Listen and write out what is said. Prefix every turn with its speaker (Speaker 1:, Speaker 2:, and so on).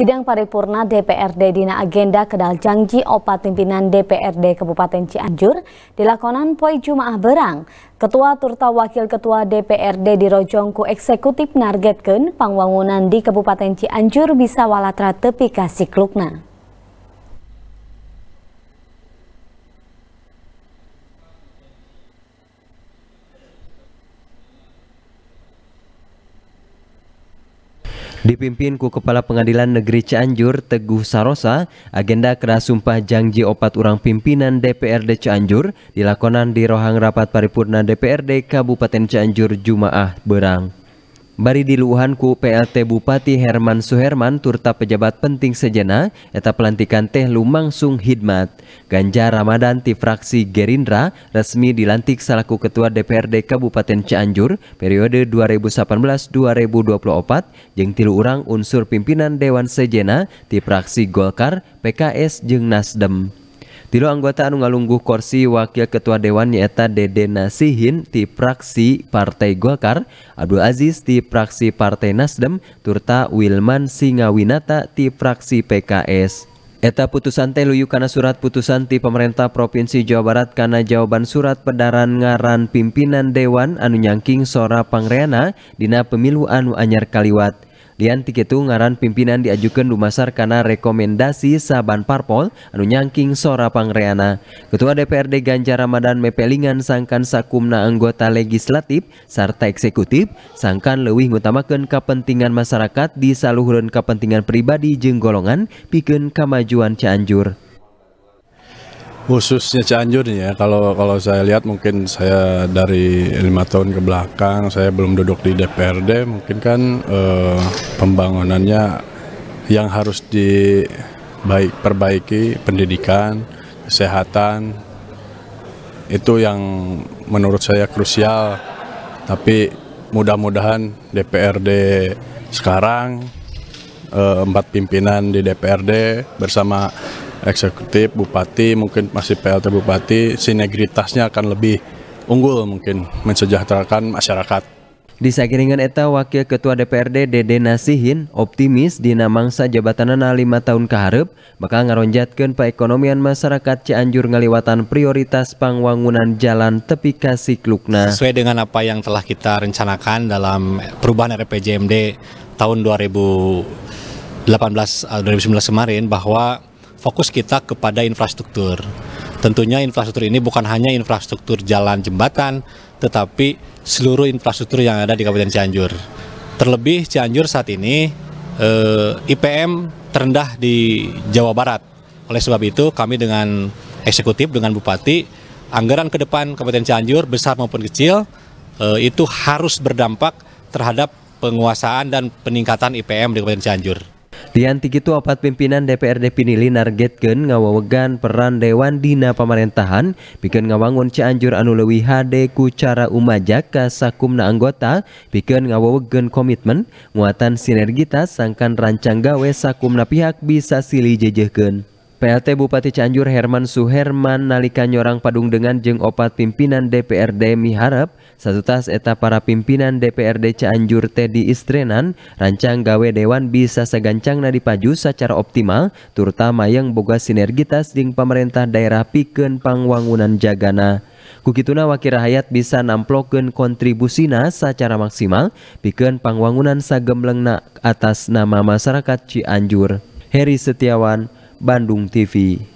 Speaker 1: Sidang paripurna DPRD Dina Agenda Kedal Janji Opat Pimpinan DPRD Kabupaten Cianjur dilakonan Poi Jumaah Berang. Ketua Turta Wakil Ketua DPRD di Rojongku Eksekutif nargetkan pangwangunan di Kabupaten Cianjur bisa Walatra tepi kasih klukna. Dipimpin ku Kepala Pengadilan Negeri Cianjur Teguh Sarosa, agenda kena sumpah janji opat orang pimpinan DPRD Cianjur dilakonan di Rohang Rapat Paripurna DPRD Kabupaten Cianjur Jumaah Berang. Bari di luhanku PLT Bupati Herman Suherman turta pejabat penting sejena eta pelantikan teh lumangsung hidmat. Ganjar Ramadan ti fraksi Gerindra resmi dilantik selaku Ketua DPRD Kabupaten Cianjur periode 2018-2024 jeng tilu urang unsur pimpinan Dewan Sejena ti fraksi Golkar, PKS jeng Nasdem. Tilo anggota anu ngalungguh kursi wakil ketua dewan nyaeta Dede Nasihin di praksi Partai Golkar, Abdul Aziz di praksi Partai Nasdem, turta Wilman Singawinata di praksi PKS. Eta putusan teh karena surat putusan ti pemerintah Provinsi Jawa Barat karena jawaban surat pedaran ngaran pimpinan Dewan anu nyangking Sora Pangreana dina pemilu anu anyar kaliwat. Lian itu ngaran pimpinan diajukan dumasar karena rekomendasi saban parpol anu nyangking sora pangreana. Ketua DPRD Ganjar Ramadan mepelingan sangkan sakumna anggota legislatif serta eksekutif sangkan lewih ngutamakan kepentingan masyarakat di saluran kepentingan pribadi jeng golongan piken kemajuan Cianjur khususnya
Speaker 2: Cianjur ya kalau kalau saya lihat mungkin saya dari lima tahun ke belakang saya belum duduk di DPRD mungkin kan eh, pembangunannya yang harus dibaik perbaiki pendidikan kesehatan itu yang menurut saya krusial tapi mudah-mudahan DPRD sekarang eh, empat pimpinan di DPRD bersama eksekutif bupati mungkin masih PLT bupati sinergitasnya akan lebih unggul mungkin mensejahterakan masyarakat.
Speaker 1: Di sakiringan eta Wakil Ketua DPRD Dede Nasihin optimis dina mangsa jabatanana lima tahun keharap bakal ngeronjatkan perekonomian masyarakat Cianjur ngaliwatan prioritas pangwangunan jalan tepi kasih lukna. Sesuai
Speaker 3: dengan apa yang telah kita rencanakan dalam perubahan RPJMD tahun 2018 2019 eh, kemarin bahwa fokus kita kepada infrastruktur. Tentunya infrastruktur ini bukan hanya infrastruktur jalan jembatan, tetapi seluruh infrastruktur yang ada di Kabupaten Cianjur. Terlebih Cianjur saat ini eh, IPM terendah di Jawa Barat. Oleh sebab itu kami dengan eksekutif dengan bupati anggaran ke depan Kabupaten Cianjur besar maupun kecil eh, itu harus berdampak terhadap penguasaan dan peningkatan IPM di Kabupaten Cianjur.
Speaker 1: Titikitu opat pimpinan DPRDDPilinar Getgen ngawawegan peran dewandinana pamarintahan, piken ngawangun ianjur anu lewi HDku cara umaaja ka sa kumna anggota, piken ngawawegen komitmen, muatan sinergita sangkan rancang gawe sa kumna pihak bisa siih jejegen. PLT Bupati Cianjur Herman Suherman nalika nyorang padung dengan jeng opat pimpinan DPRD miharap satu tas eta para pimpinan DPRD Cianjur Teddy Istrenan rancang gawe dewan bisa segancang nadi paju secara optimal terutama yang boga sinergitas jeng pemerintah daerah piken pangwangunan jagana Kukituna wakil rakyat bisa namploken kontribusina secara maksimal piken pangwangunan sagemlengna atas nama masyarakat Cianjur. Heri Setiawan ban đùng Bandung TV